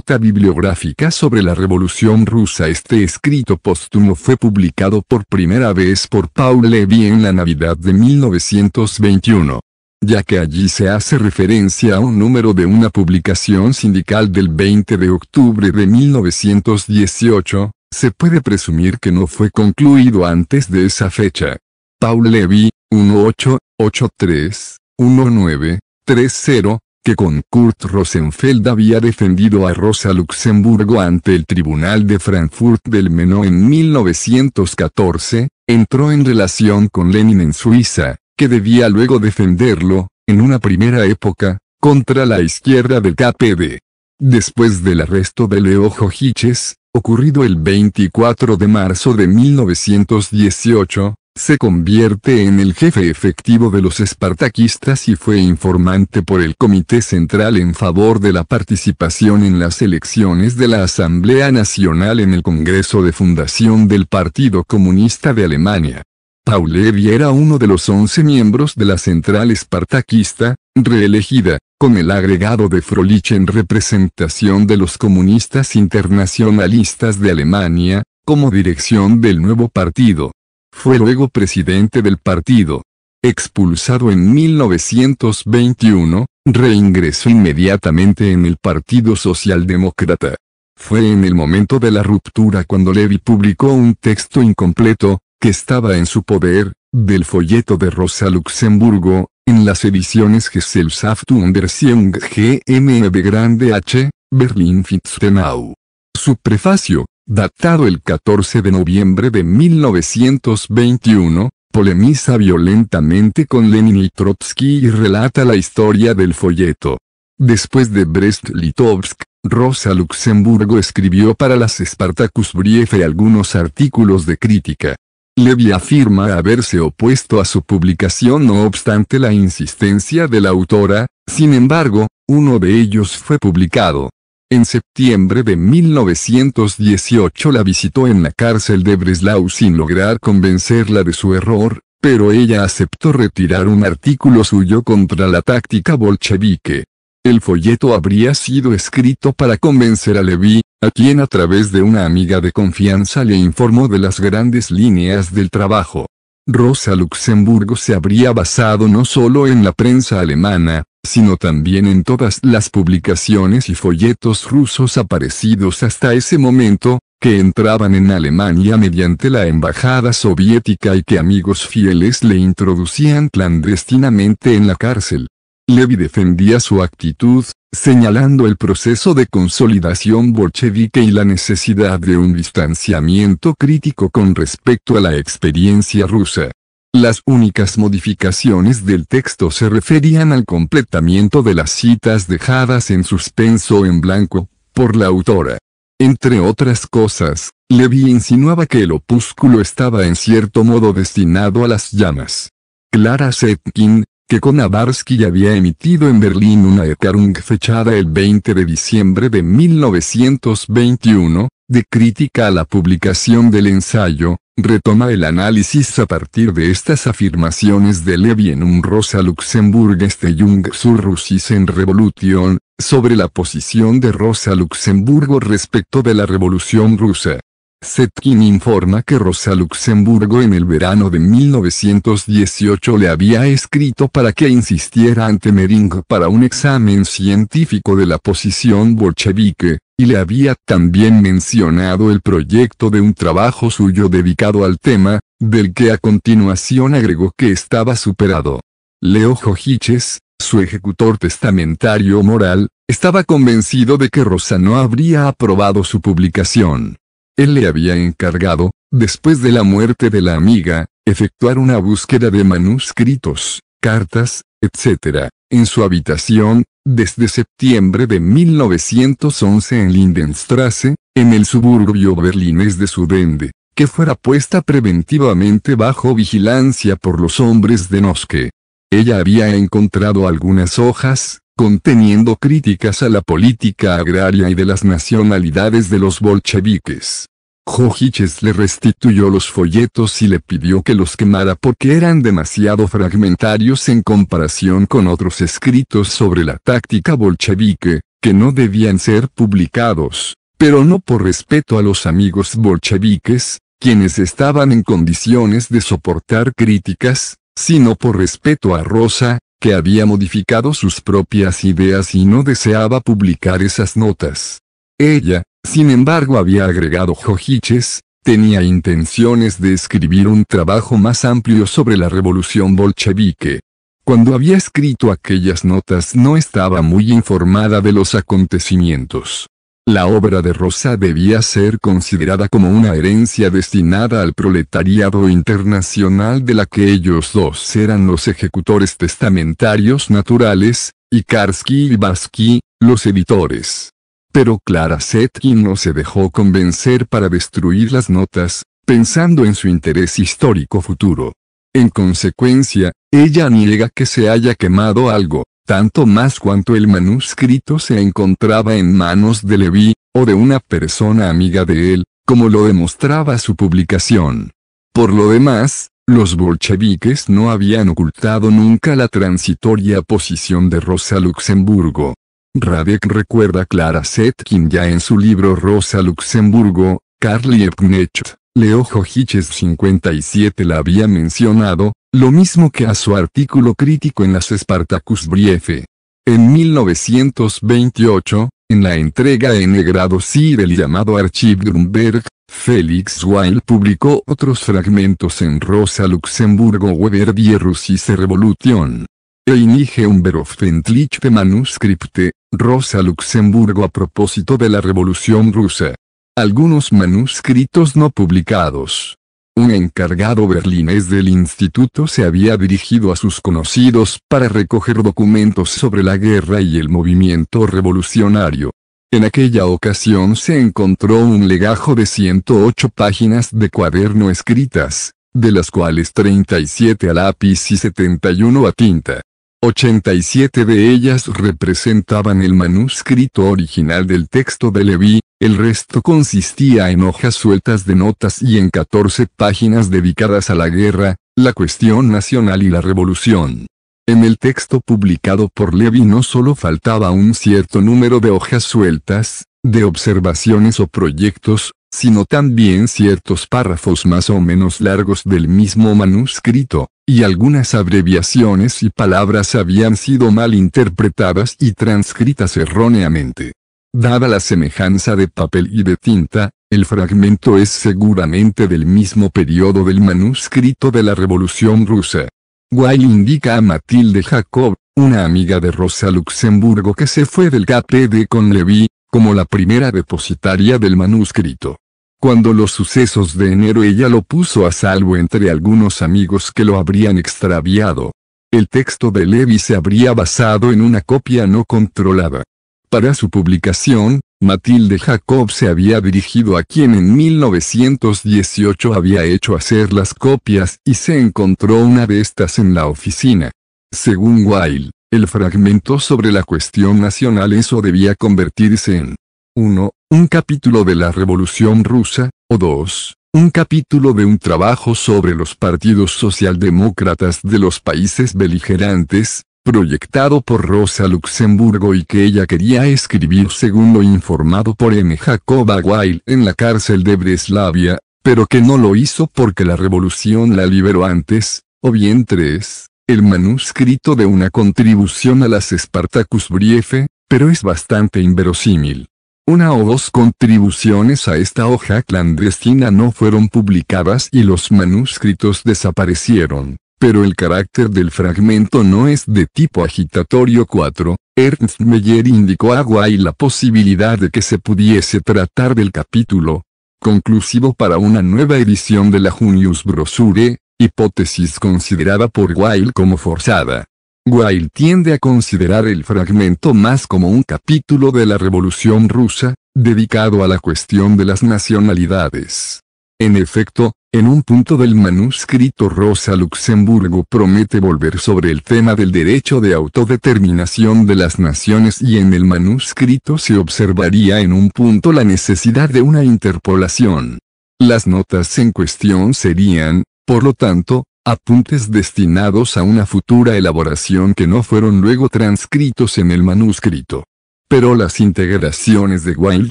nota bibliográfica sobre la Revolución Rusa este escrito póstumo fue publicado por primera vez por Paul Levy en la Navidad de 1921 ya que allí se hace referencia a un número de una publicación sindical del 20 de octubre de 1918, se puede presumir que no fue concluido antes de esa fecha. Paul Levy, 1883-1930, que con Kurt Rosenfeld había defendido a Rosa Luxemburgo ante el Tribunal de Frankfurt del Meno en 1914, entró en relación con Lenin en Suiza, que debía luego defenderlo, en una primera época, contra la izquierda del KPD. Después del arresto de Leo Jogiches, ocurrido el 24 de marzo de 1918, se convierte en el jefe efectivo de los espartaquistas y fue informante por el Comité Central en favor de la participación en las elecciones de la Asamblea Nacional en el Congreso de Fundación del Partido Comunista de Alemania. Paulevi era uno de los once miembros de la central espartaquista, reelegida, con el agregado de Frolich en representación de los comunistas internacionalistas de Alemania, como dirección del nuevo partido. Fue luego presidente del partido. Expulsado en 1921, reingresó inmediatamente en el Partido Socialdemócrata. Fue en el momento de la ruptura cuando Levy publicó un texto incompleto, que estaba en su poder, del folleto de Rosa Luxemburgo, en las ediciones Gesellschaft und Erziehung GmbH Grande H, Berlin Fitzenau. Su prefacio, datado el 14 de noviembre de 1921, polemiza violentamente con Lenin y Trotsky y relata la historia del folleto. Después de Brest-Litovsk, Rosa Luxemburgo escribió para las Spartacus Brief algunos artículos de crítica. Levy afirma haberse opuesto a su publicación no obstante la insistencia de la autora, sin embargo, uno de ellos fue publicado. En septiembre de 1918 la visitó en la cárcel de Breslau sin lograr convencerla de su error, pero ella aceptó retirar un artículo suyo contra la táctica bolchevique. El folleto habría sido escrito para convencer a Levi, a quien a través de una amiga de confianza le informó de las grandes líneas del trabajo. Rosa Luxemburgo se habría basado no solo en la prensa alemana, sino también en todas las publicaciones y folletos rusos aparecidos hasta ese momento, que entraban en Alemania mediante la embajada soviética y que amigos fieles le introducían clandestinamente en la cárcel. Levi defendía su actitud, señalando el proceso de consolidación bolchevique y la necesidad de un distanciamiento crítico con respecto a la experiencia rusa. Las únicas modificaciones del texto se referían al completamiento de las citas dejadas en suspenso en blanco, por la autora. Entre otras cosas, Levy insinuaba que el opúsculo estaba en cierto modo destinado a las llamas. Clara Setkin, que Konabarsky había emitido en Berlín una Etarung fechada el 20 de diciembre de 1921, de crítica a la publicación del ensayo, retoma el análisis a partir de estas afirmaciones de Levi en un Rosa Luxemburg este Jung sur Russis en Revolution, sobre la posición de Rosa Luxemburgo respecto de la Revolución rusa. Setkin informa que Rosa Luxemburgo en el verano de 1918 le había escrito para que insistiera ante Mering para un examen científico de la posición bolchevique, y le había también mencionado el proyecto de un trabajo suyo dedicado al tema, del que a continuación agregó que estaba superado. Leo Jojiches, su ejecutor testamentario moral, estaba convencido de que Rosa no habría aprobado su publicación. Él le había encargado, después de la muerte de la amiga, efectuar una búsqueda de manuscritos, cartas, etc., en su habitación, desde septiembre de 1911 en Lindenstrasse, en el suburbio berlinés de Sudende, que fuera puesta preventivamente bajo vigilancia por los hombres de Noske. Ella había encontrado algunas hojas, conteniendo críticas a la política agraria y de las nacionalidades de los bolcheviques. Jojiches le restituyó los folletos y le pidió que los quemara porque eran demasiado fragmentarios en comparación con otros escritos sobre la táctica bolchevique, que no debían ser publicados, pero no por respeto a los amigos bolcheviques, quienes estaban en condiciones de soportar críticas, sino por respeto a Rosa, que había modificado sus propias ideas y no deseaba publicar esas notas. Ella, sin embargo había agregado Jojiches, tenía intenciones de escribir un trabajo más amplio sobre la revolución bolchevique. Cuando había escrito aquellas notas no estaba muy informada de los acontecimientos. La obra de Rosa debía ser considerada como una herencia destinada al proletariado internacional de la que ellos dos eran los ejecutores testamentarios naturales, y Karski y Basky, los editores. Pero Clara Setkin no se dejó convencer para destruir las notas, pensando en su interés histórico futuro. En consecuencia, ella niega que se haya quemado algo, tanto más cuanto el manuscrito se encontraba en manos de Levi, o de una persona amiga de él, como lo demostraba su publicación. Por lo demás, los bolcheviques no habían ocultado nunca la transitoria posición de Rosa Luxemburgo. Radek recuerda a Clara Setkin ya en su libro Rosa Luxemburgo, Karl Liebknecht, Leo Hitches 57 la había mencionado, lo mismo que a su artículo crítico en las Spartacus Briefe. En 1928, en la entrega en grado del llamado Archiv Grunberg, Felix Weil publicó otros fragmentos en Rosa Luxemburgo Weber die Russische Revolution. Einige de Manuskripte, Rosa Luxemburgo a propósito de la Revolución rusa. Algunos manuscritos no publicados. Un encargado berlinés del instituto se había dirigido a sus conocidos para recoger documentos sobre la guerra y el movimiento revolucionario. En aquella ocasión se encontró un legajo de 108 páginas de cuaderno escritas, de las cuales 37 a lápiz y 71 a tinta. 87 de ellas representaban el manuscrito original del texto de Levi, el resto consistía en hojas sueltas de notas y en 14 páginas dedicadas a la guerra, la cuestión nacional y la revolución. En el texto publicado por Levi no solo faltaba un cierto número de hojas sueltas, de observaciones o proyectos, sino también ciertos párrafos más o menos largos del mismo manuscrito, y algunas abreviaciones y palabras habían sido mal interpretadas y transcritas erróneamente. Dada la semejanza de papel y de tinta, el fragmento es seguramente del mismo periodo del manuscrito de la Revolución Rusa. Guay indica a Matilde Jacob, una amiga de Rosa Luxemburgo que se fue del KPD con Levi, como la primera depositaria del manuscrito. Cuando los sucesos de enero ella lo puso a salvo entre algunos amigos que lo habrían extraviado. El texto de Levi se habría basado en una copia no controlada. Para su publicación, Matilde Jacob se había dirigido a quien en 1918 había hecho hacer las copias y se encontró una de estas en la oficina. Según Weil, el fragmento sobre la cuestión nacional eso debía convertirse en uno un capítulo de la Revolución Rusa, o dos, un capítulo de un trabajo sobre los partidos socialdemócratas de los países beligerantes, proyectado por Rosa Luxemburgo y que ella quería escribir según lo informado por M. Jacoba Weil en la cárcel de Breslavia, pero que no lo hizo porque la revolución la liberó antes, o bien tres, el manuscrito de una contribución a las Spartacus Briefe, pero es bastante inverosímil. Una o dos contribuciones a esta hoja clandestina no fueron publicadas y los manuscritos desaparecieron, pero el carácter del fragmento no es de tipo agitatorio 4. Ernst Meyer indicó a Guay la posibilidad de que se pudiese tratar del capítulo conclusivo para una nueva edición de la Junius Brosure, hipótesis considerada por Weil como forzada, Wilde tiende a considerar el fragmento más como un capítulo de la Revolución rusa, dedicado a la cuestión de las nacionalidades. En efecto, en un punto del manuscrito Rosa Luxemburgo promete volver sobre el tema del derecho de autodeterminación de las naciones y en el manuscrito se observaría en un punto la necesidad de una interpolación. Las notas en cuestión serían, por lo tanto, apuntes destinados a una futura elaboración que no fueron luego transcritos en el manuscrito. Pero las integraciones de Weil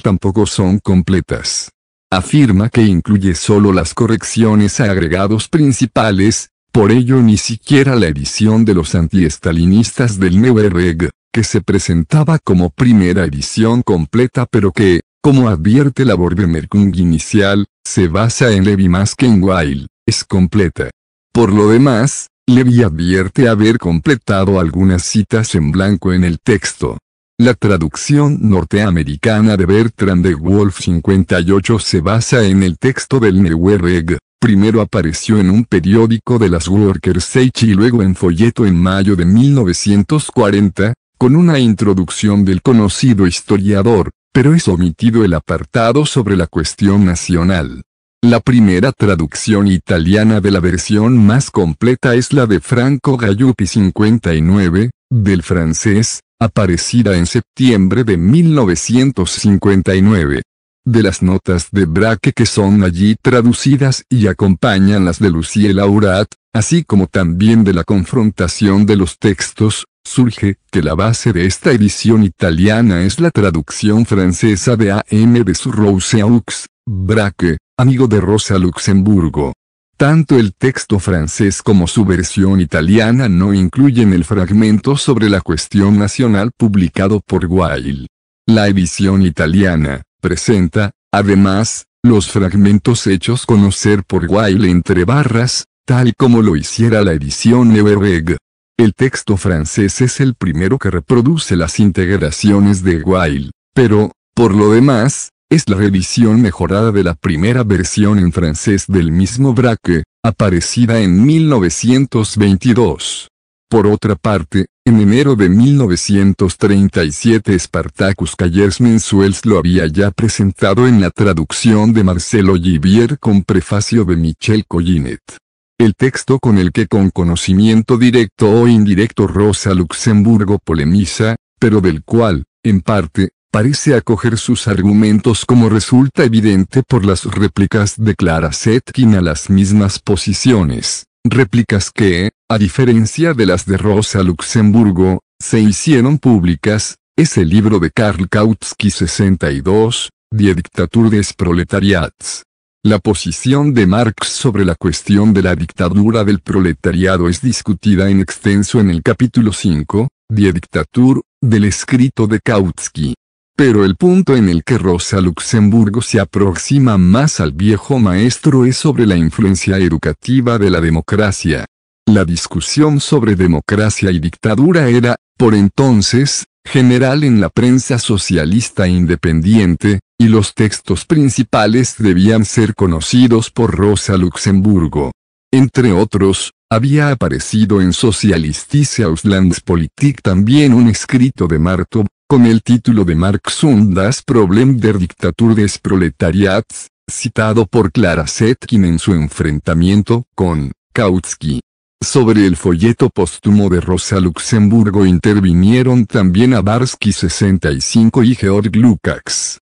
tampoco son completas. Afirma que incluye solo las correcciones a agregados principales, por ello ni siquiera la edición de los antiestalinistas del Reg, que se presentaba como primera edición completa pero que, como advierte la Borbemerkung inicial, se basa en Levi más que en Weil, es completa. Por lo demás, Levi advierte haber completado algunas citas en blanco en el texto. La traducción norteamericana de Bertrand de Wolf 58 se basa en el texto del Reg, Primero apareció en un periódico de las Workers' Age y luego en folleto en mayo de 1940, con una introducción del conocido historiador, pero es omitido el apartado sobre la cuestión nacional. La primera traducción italiana de la versión más completa es la de Franco Gallupi 59, del francés, aparecida en septiembre de 1959. De las notas de Braque que son allí traducidas y acompañan las de Lucie Laurat, así como también de la confrontación de los textos, surge que la base de esta edición italiana es la traducción francesa de A.M. de aux Braque, amigo de Rosa Luxemburgo. Tanto el texto francés como su versión italiana no incluyen el fragmento sobre la cuestión nacional publicado por Weil. La edición italiana, presenta, además, los fragmentos hechos conocer por Weil entre barras, tal como lo hiciera la edición Evereg. El texto francés es el primero que reproduce las integraciones de Weil, pero, por lo demás, es la revisión mejorada de la primera versión en francés del mismo Braque, aparecida en 1922. Por otra parte, en enero de 1937 Spartacus Cayers Mensuels lo había ya presentado en la traducción de Marcelo Givier con prefacio de Michel Collinet. El texto con el que con conocimiento directo o indirecto Rosa Luxemburgo polemiza, pero del cual, en parte, parece acoger sus argumentos como resulta evidente por las réplicas de Clara Setkin a las mismas posiciones, réplicas que, a diferencia de las de Rosa Luxemburgo, se hicieron públicas, es el libro de Karl Kautsky 62, Die dictatur des Proletariats. La posición de Marx sobre la cuestión de la dictadura del proletariado es discutida en extenso en el capítulo 5, Die dictatur del escrito de Kautsky. Pero el punto en el que Rosa Luxemburgo se aproxima más al viejo maestro es sobre la influencia educativa de la democracia. La discusión sobre democracia y dictadura era, por entonces, general en la prensa socialista independiente, y los textos principales debían ser conocidos por Rosa Luxemburgo. Entre otros, había aparecido en Socialistische Auslandspolitik también un escrito de Marto con el título de Marx und das Problem der Diktatur des Proletariats, citado por Clara Zetkin en su enfrentamiento con Kautsky. Sobre el folleto póstumo de Rosa Luxemburgo intervinieron también Barsky 65 y Georg Lukács.